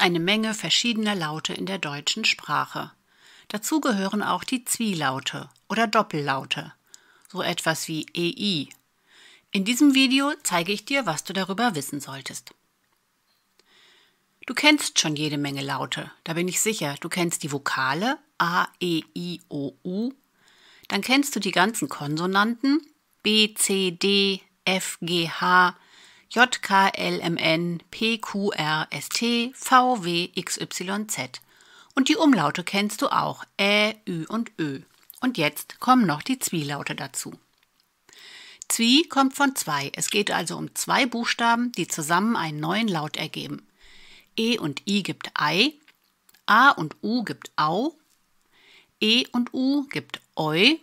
eine Menge verschiedener Laute in der deutschen Sprache. Dazu gehören auch die Zwielaute oder Doppellaute, so etwas wie EI. In diesem Video zeige ich dir, was du darüber wissen solltest. Du kennst schon jede Menge Laute, da bin ich sicher. Du kennst die Vokale A, E, I, O, U. Dann kennst du die ganzen Konsonanten B, C, D, F, G, H, JKLMN, PQRST, VWXYZ. Und die Umlaute kennst du auch, Ä, Ü und Ö. Und jetzt kommen noch die Zwielaute dazu. Zwie kommt von zwei, es geht also um zwei Buchstaben, die zusammen einen neuen Laut ergeben. E und I gibt Ei, A und U gibt Au, E und U gibt Eu,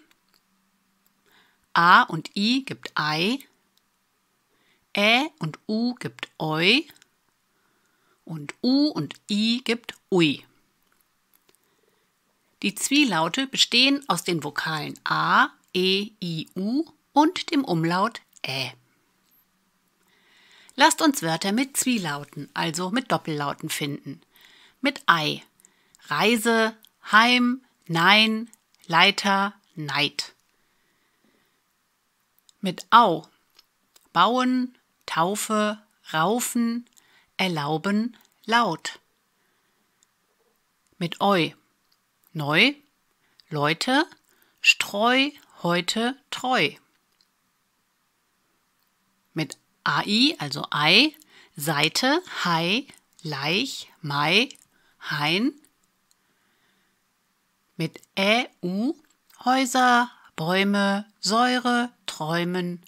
A und I gibt Ei, Ä und U gibt Eu und U und I gibt Ui. Die Zwielaute bestehen aus den Vokalen A, E, I, U und dem Umlaut Ä. Lasst uns Wörter mit Zwielauten, also mit Doppellauten finden. Mit Ei. Reise, Heim, Nein, Leiter, Neid. Mit Au. Bauen, Taufe, Raufen, Erlauben, Laut. Mit Eu. Neu, Leute, Streu, heute, treu. Mit AI, also Ei, Seite, Hai, Leich, Mai, Hein. Mit Ä, U, Häuser, Bäume, Säure, Träumen,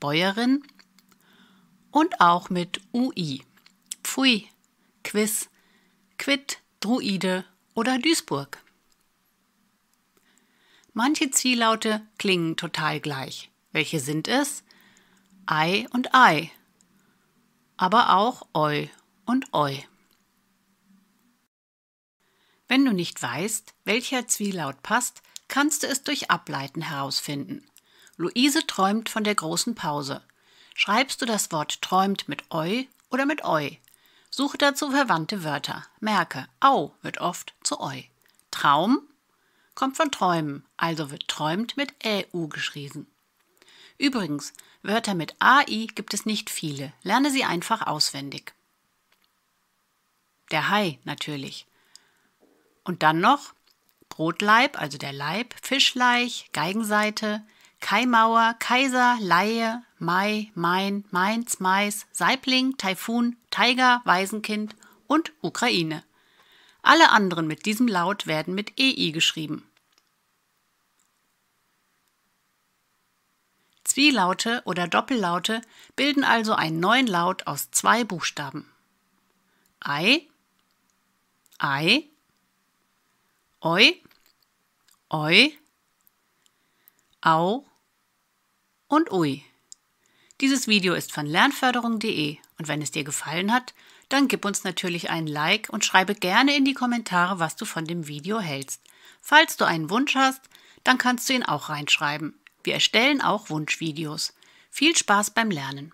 Bäuerin, und auch mit UI. Pfui, Quiz, Quid, Druide oder Duisburg. Manche Ziellaute klingen total gleich. Welche sind es? Ei und Ei, aber auch Eu und Eu. Wenn du nicht weißt, welcher Zwielaut passt, kannst du es durch Ableiten herausfinden. Luise träumt von der großen Pause. Schreibst du das Wort träumt mit eu oder mit eu? Suche dazu verwandte Wörter. Merke, au wird oft zu eu. Traum kommt von träumen, also wird träumt mit eu geschrieben. Übrigens, Wörter mit ai gibt es nicht viele. Lerne sie einfach auswendig. Der Hai natürlich. Und dann noch Brotleib, also der Leib, Fischleich, Geigenseite, Kaimauer, Kaiser, Laie, Mai, Main, Mainz, Mais, Saibling, Taifun, Tiger, Waisenkind und Ukraine. Alle anderen mit diesem Laut werden mit EI geschrieben. Zwielaute oder Doppellaute bilden also einen neuen Laut aus zwei Buchstaben. Ei, Ei, Oi, Oi, Au, und Ui. Dieses Video ist von lernförderung.de und wenn es dir gefallen hat, dann gib uns natürlich einen Like und schreibe gerne in die Kommentare, was du von dem Video hältst. Falls du einen Wunsch hast, dann kannst du ihn auch reinschreiben. Wir erstellen auch Wunschvideos. Viel Spaß beim Lernen!